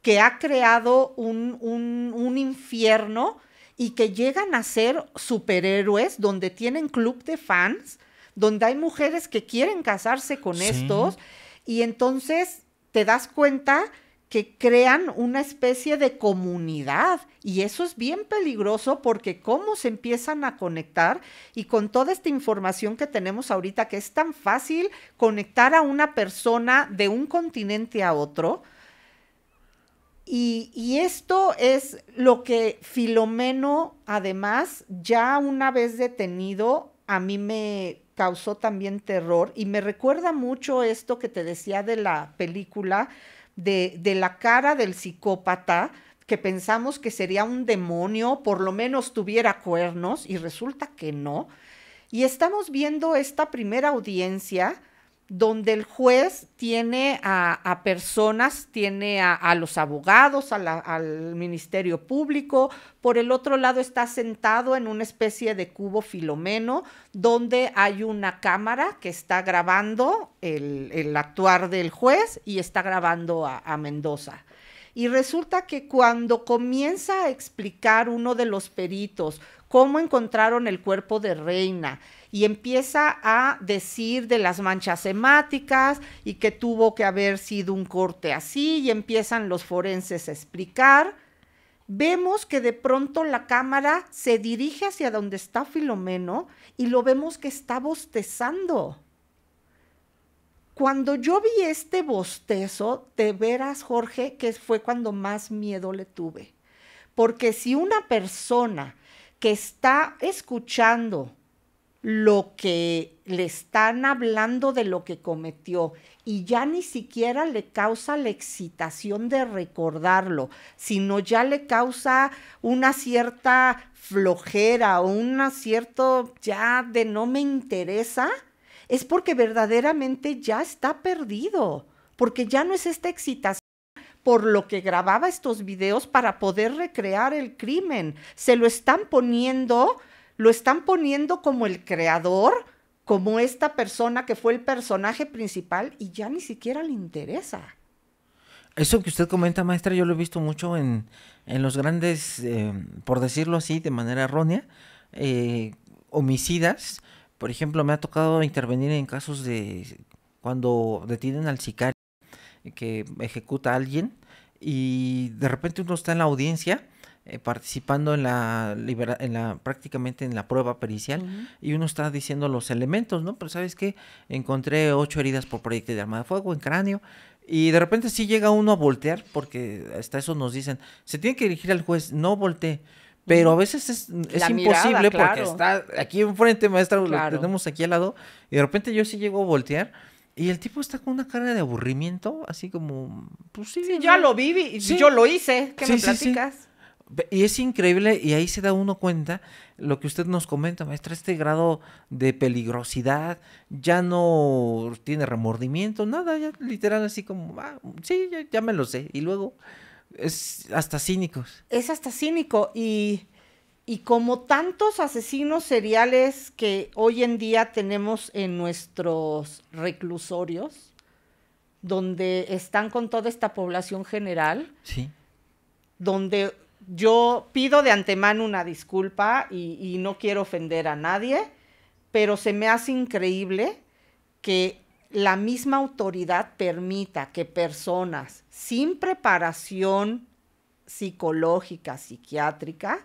que ha creado un, infierno y que llegan a ser superhéroes donde tienen club de fans, donde hay mujeres que quieren casarse con estos y entonces te das cuenta que crean una especie de comunidad y eso es bien peligroso porque cómo se empiezan a conectar y con toda esta información que tenemos ahorita que es tan fácil conectar a una persona de un continente a otro. Y, y esto es lo que Filomeno, además, ya una vez detenido, a mí me causó también terror y me recuerda mucho esto que te decía de la película de, la cara del psicópata que pensamos que sería un demonio, por lo menos tuviera cuernos, y resulta que no. Y estamos viendo esta primera audiencia donde el juez tiene a, personas, tiene a, los abogados, al Ministerio Público, por el otro lado está sentado en una especie de cubo filomeno, donde hay una cámara que está grabando el, actuar del juez y está grabando a Mendoza. Y resulta que cuando comienza a explicar uno de los peritos cómo encontraron el cuerpo de Reina, y empieza a decir de las manchas hemáticas y que tuvo que haber sido un corte así y empiezan los forenses a explicar. Vemos que de pronto la cámara se dirige hacia donde está Filomeno y lo vemos que está bostezando. Cuando yo vi este bostezo, te verás, Jorge, que fue cuando más miedo le tuve. Porque si una persona que está escuchando lo que le están hablando de lo que cometió y ya ni siquiera le causa la excitación de recordarlo, sino ya le causa una cierta flojera o un cierto ya de no me interesa, es porque verdaderamente ya está perdido, porque ya no es esta excitación por lo que grababa estos videos para poder recrear el crimen. Se lo están poniendo lo están poniendo como el creador, como esta persona que fue el personaje principal y ya ni siquiera le interesa. Eso que usted comenta, maestra, yo lo he visto mucho en, en los grandes, eh, por decirlo así, de manera errónea, eh, homicidas. Por ejemplo, me ha tocado intervenir en casos de cuando detienen al sicario que ejecuta a alguien y de repente uno está en la audiencia eh, participando en la, en la prácticamente en la prueba pericial y uno está diciendo los elementos, ¿no? Pero sabes qué, encontré ocho heridas por proyectil de arma de fuego en cráneo y de repente sí llega uno a voltear porque hasta eso nos dicen, se tiene que dirigir al juez, no voltee. Pero a veces es, imposible porque está aquí enfrente, maestra, lo tenemos aquí al lado, y de repente yo sí llego a voltear. Y el tipo está con una cara de aburrimiento, así como, pues sí. ya lo viví, si yo lo hice, que me platicas? Y es increíble, y ahí se da uno cuenta lo que usted nos comenta, maestra, este grado de peligrosidad, ya no tiene remordimiento, nada, ya literal así como, ah, sí, ya, me lo sé. Y luego es hasta cínicos. Es hasta cínico, y, y como tantos asesinos seriales que hoy en día tenemos en nuestros reclusorios, donde están con toda esta población general. Sí. Donde yo pido de antemano una disculpa y, no quiero ofender a nadie, pero se me hace increíble que la misma autoridad permita que personas sin preparación psicológica, psiquiátrica,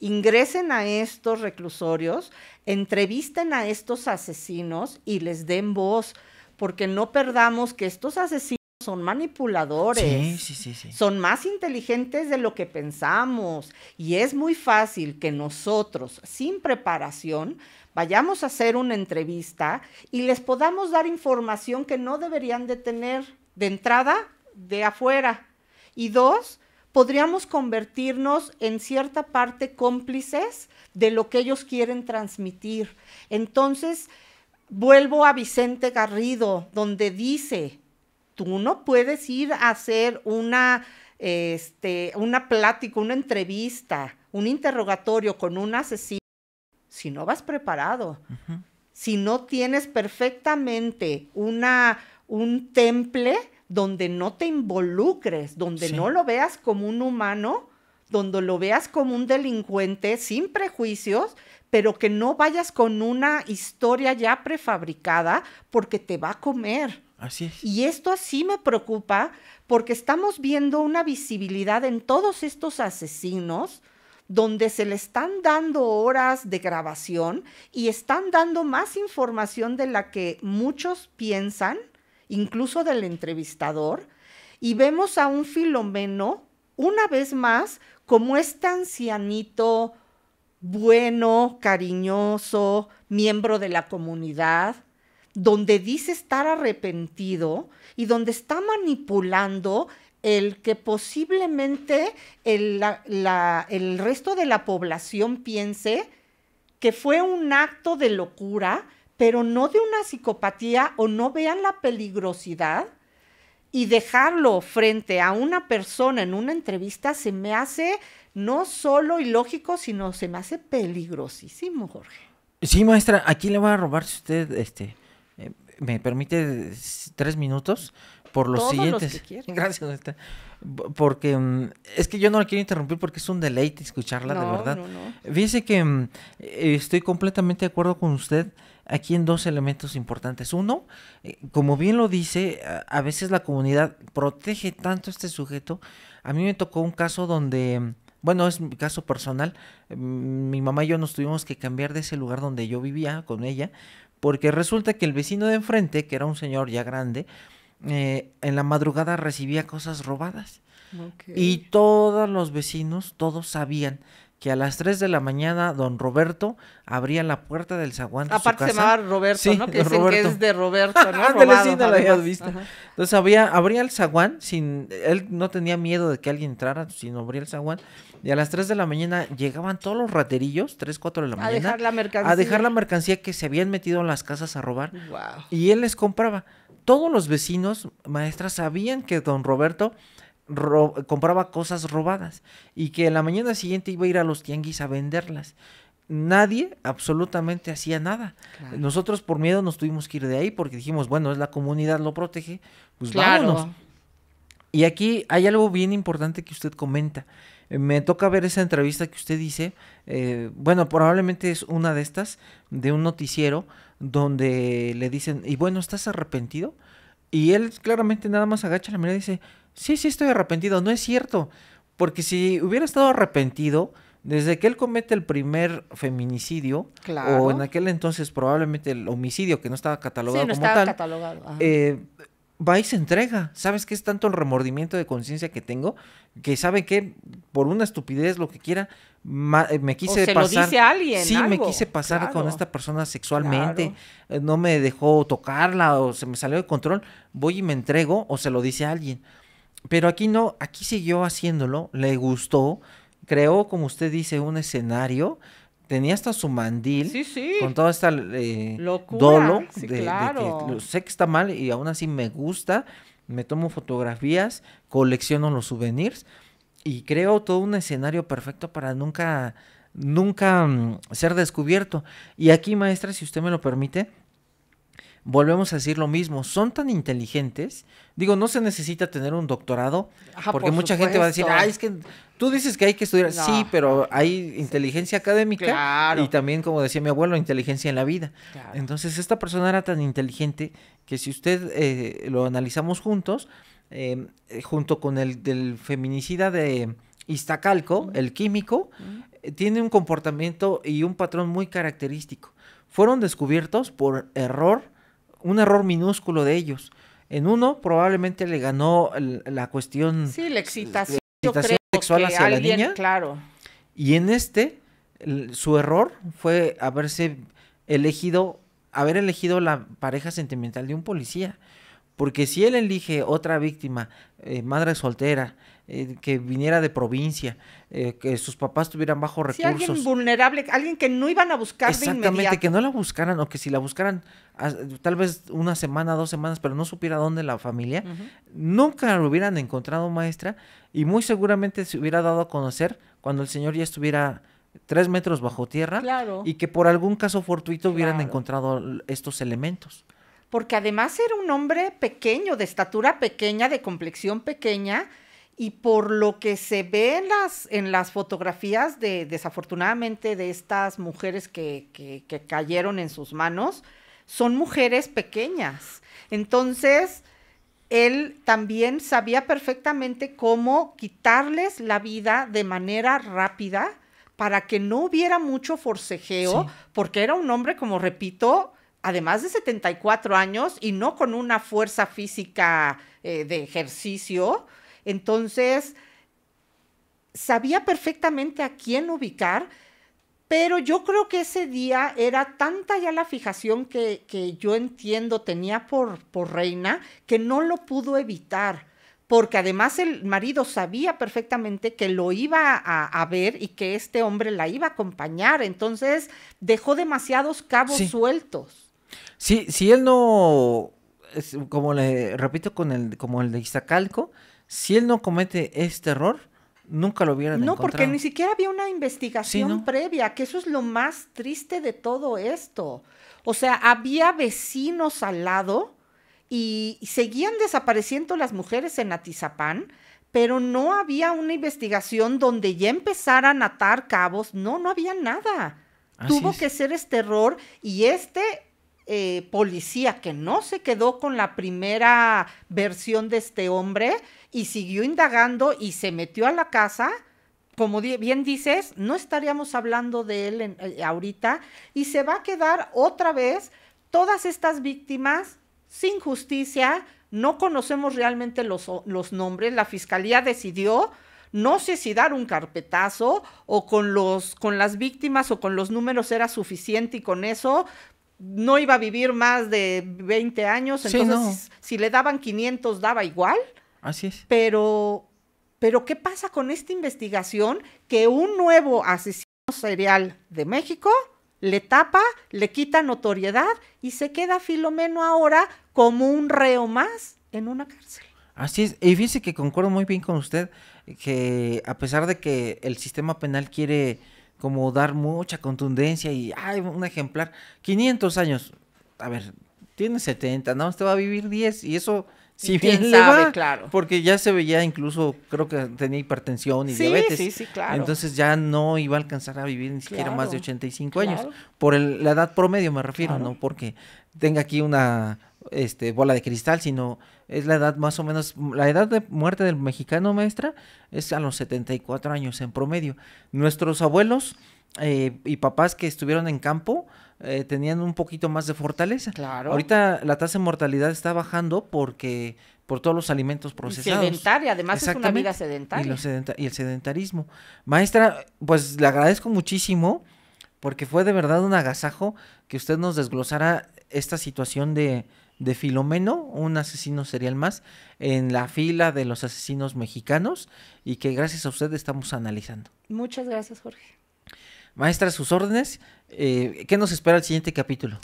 ingresen a estos reclusorios, entrevisten a estos asesinos y les den voz, porque no perdamos que estos asesinos son manipuladores, sí, sí, sí, son más inteligentes de lo que pensamos y es muy fácil que nosotros, sin preparación, vayamos a hacer una entrevista y les podamos dar información que no deberían de tener de entrada de afuera. Y dos, podríamos convertirnos en cierta parte cómplices de lo que ellos quieren transmitir. Entonces, vuelvo a Vicente Garrido, donde dice, tú no puedes ir a hacer una, este, una plática, una entrevista, un interrogatorio con un asesino si no vas preparado, si no tienes perfectamente una, un temple donde no te involucres, donde no lo veas como un humano, donde lo veas como un delincuente sin prejuicios, pero que no vayas con una historia ya prefabricada porque te va a comer. Y esto así me preocupa porque estamos viendo una visibilidad en todos estos asesinos donde se le están dando horas de grabación y están dando más información de la que muchos piensan, incluso del entrevistador, y vemos a un filomeno una vez más como este ancianito bueno, cariñoso, miembro de la comunidad, donde dice estar arrepentido y donde está manipulando el que posiblemente el, resto de la población piense que fue un acto de locura, pero no de una psicopatía o no vean la peligrosidad y dejarlo frente a una persona en una entrevista se me hace no solo ilógico, sino se me hace peligrosísimo, Jorge. Sí, maestra, aquí le va a robar usted este ¿Me permite tres minutos? Por los siguientes. Gracias, Porque mm, es que yo no la quiero interrumpir porque es un deleite escucharla, de verdad. No, Fíjese que mm, estoy completamente de acuerdo con usted aquí en dos elementos importantes. Uno, eh, como bien lo dice, a, veces la comunidad protege tanto este sujeto. A mí me tocó un caso donde, mm, bueno, es mi caso personal, mi mamá y yo nos tuvimos que cambiar de ese lugar donde yo vivía con ella porque resulta que el vecino de enfrente, que era un señor ya grande, eh, en la madrugada recibía cosas robadas. Y todos los vecinos, todos sabían que a las 3 de la mañana don Roberto abría la puerta del zaguán de Aparte se llamaba Roberto, ¿no? Que que es de Roberto, ¿no? sí, visto. Entonces abría el zaguán, sin, él no tenía miedo de que alguien entrara, sino abría el zaguán. Y a las 3 de la mañana llegaban todos los raterillos, 3, 4 de la mañana. A dejar la mercancía. A dejar la mercancía que se habían metido en las casas a robar. Y él les compraba. Todos los vecinos, maestras, sabían que don Roberto compraba cosas robadas y que la mañana siguiente iba a ir a los tianguis a venderlas. Nadie absolutamente hacía nada. Nosotros por miedo nos tuvimos que ir de ahí porque dijimos, bueno, es la comunidad, lo protege, pues vámonos. Y aquí hay algo bien importante que usted comenta. Eh, me toca ver esa entrevista que usted dice, eh, bueno, probablemente es una de estas, de un noticiero, donde le dicen, y bueno, ¿estás arrepentido? Y él claramente nada más agacha la mirada y dice, sí, sí estoy arrepentido, no es cierto, porque si hubiera estado arrepentido, desde que él comete el primer feminicidio, o en aquel entonces probablemente el homicidio que no estaba catalogado como tal, eh, va y se entrega. ¿Sabes qué es tanto el remordimiento de conciencia que tengo? Que sabe que por una estupidez, lo que quiera, eh, me quise pasar. alguien, sí, me quise pasar con esta persona sexualmente, eh, no me dejó tocarla o se me salió de control. Voy y me entrego o se lo dice a alguien. Pero aquí no, aquí siguió haciéndolo, le gustó, creó, como usted dice, un escenario, tenía hasta su mandil con toda esta eh, locura. de, que sé que está mal y aún así me gusta, me tomo fotografías, colecciono los souvenirs y creo todo un escenario perfecto para nunca, nunca mm, ser descubierto. Y aquí, maestra, si usted me lo permite, volvemos a decir lo mismo, son tan inteligentes, digo, no se necesita tener un doctorado, porque mucha gente va a decir, ay, es que tú dices que hay que estudiar, sí, pero hay inteligencia académica y también, como decía mi abuelo, inteligencia en la vida. Entonces, esta persona era tan inteligente que si usted eh, lo analizamos juntos, em, eh, junto con el del feminicida de Iztacalco, el químico, eh, tiene un comportamiento y un patrón muy característico. Fueron descubiertos por error un error minúsculo de ellos. En uno probablemente le ganó la cuestión. Sí, la excitación, sexual hacia la niña. Claro. Y en este, su error fue haberse elegido, haber elegido la pareja sentimental de un policía. Porque si él elige otra víctima, eh, madre soltera, eh, que viniera de provincia, eh, que sus papás tuvieran bajo recursos. alguien vulnerable, alguien que no iban a buscar de inmediato. que no la buscaran o que si la buscaran ah, tal vez una semana, dos semanas, pero no supiera dónde la familia, nunca lo hubieran encontrado maestra y muy seguramente se hubiera dado a conocer cuando el señor ya estuviera tres metros bajo tierra claro. y que por algún caso fortuito hubieran encontrado estos elementos. Porque además era un hombre pequeño, de estatura pequeña, de complexión pequeña, y por lo que se ve en las, fotografías de, desafortunadamente, de estas mujeres que, cayeron en sus manos, son mujeres pequeñas. Entonces, él también sabía perfectamente cómo quitarles la vida de manera rápida para que no hubiera mucho forcejeo, porque era un hombre, como repito, además de 74 años y no con una fuerza física eh, de ejercicio, entonces, sabía perfectamente a quién ubicar, pero yo creo que ese día era tanta ya la fijación que, yo entiendo tenía por, por Reina que no lo pudo evitar porque además el marido sabía perfectamente que lo iba a, ver y que este hombre la iba a acompañar, entonces dejó demasiados cabos sueltos. Sí, si él no, como le repito, con el, como el de Izacalco, si él no comete este error, nunca lo hubieran no, No, porque ni siquiera había una investigación previa, que eso es lo más triste de todo esto. O sea, había vecinos al lado y seguían desapareciendo las mujeres en Atizapán, pero no había una investigación donde ya empezaran a atar cabos. No, no había nada. Tuvo que ser este error y este eh, policía que no se quedó con la primera versión de este hombre, y siguió indagando y se metió a la casa. Como bien dices, no estaríamos hablando de él eh, ahorita y se va a quedar otra vez todas estas víctimas sin justicia. No conocemos realmente los, los nombres. La fiscalía decidió no sé si dar un carpetazo o con los con las víctimas o con los números era suficiente y con eso no iba a vivir más de 20 años, entonces si le daban 500 daba igual. Así es. Pero, pero ¿qué pasa con esta investigación? Que un nuevo asesino serial de México le tapa, le quita notoriedad y se queda Filomeno ahora como un reo más en una cárcel. Así es, y fíjese que concuerdo muy bien con usted que a pesar de que el sistema penal quiere como dar mucha contundencia y hay un ejemplar, 500 años, a ver, tiene 70, no, usted va a vivir 10 y eso si bien sabe, claro. Porque ya se veía incluso, creo que tenía hipertensión y diabetes. Entonces ya no iba a alcanzar a vivir ni siquiera más de 85 años. Por la edad promedio me refiero, ¿no? Porque tenga aquí una este, bola de cristal, sino es la edad más o menos, la edad de muerte del mexicano, maestra, es a los 74 años en promedio. Nuestros abuelos eh, y papás que estuvieron en campo eh, tenían un poquito más de fortaleza. Claro. Ahorita la tasa de mortalidad está bajando porque por todos los alimentos procesados. sedentaria, además es una vida sedentaria. Y, y el sedentarismo. Maestra, pues le agradezco muchísimo porque fue de verdad un agasajo que usted nos desglosara esta situación de, de Filomeno, un asesino serial más, en la fila de los asesinos mexicanos y que gracias a usted estamos analizando. Muchas gracias, Jorge. Maestra, sus órdenes. Eh, ¿Qué nos espera el siguiente capítulo?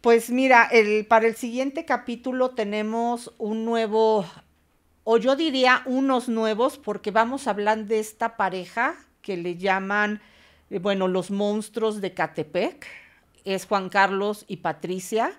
Pues mira, el, para el siguiente capítulo tenemos un nuevo, o yo diría unos nuevos, porque vamos a hablar de esta pareja que le llaman, eh, bueno, los monstruos de Catepec. Es Juan Carlos y Patricia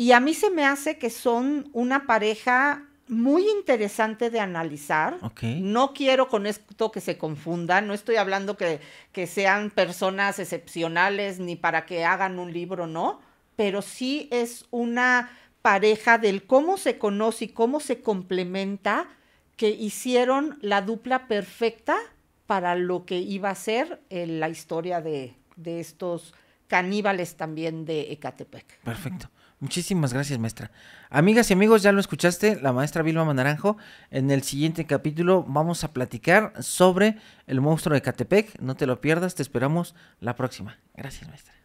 y a mí se me hace que son una pareja muy interesante de analizar. No quiero con esto que se confundan, no estoy hablando que, que, sean personas excepcionales ni para que hagan un libro, no, pero sí es una pareja del cómo se conoce y cómo se complementa que hicieron la dupla perfecta para lo que iba a ser en eh, la historia de, de estos caníbales también de Ecatepec. Perfecto. Muchísimas gracias, maestra. Amigas y amigos, ya lo escuchaste, la maestra Vilma Manaranjo. En el siguiente capítulo vamos a platicar sobre el monstruo de Catepec. No te lo pierdas, te esperamos la próxima. Gracias, maestra.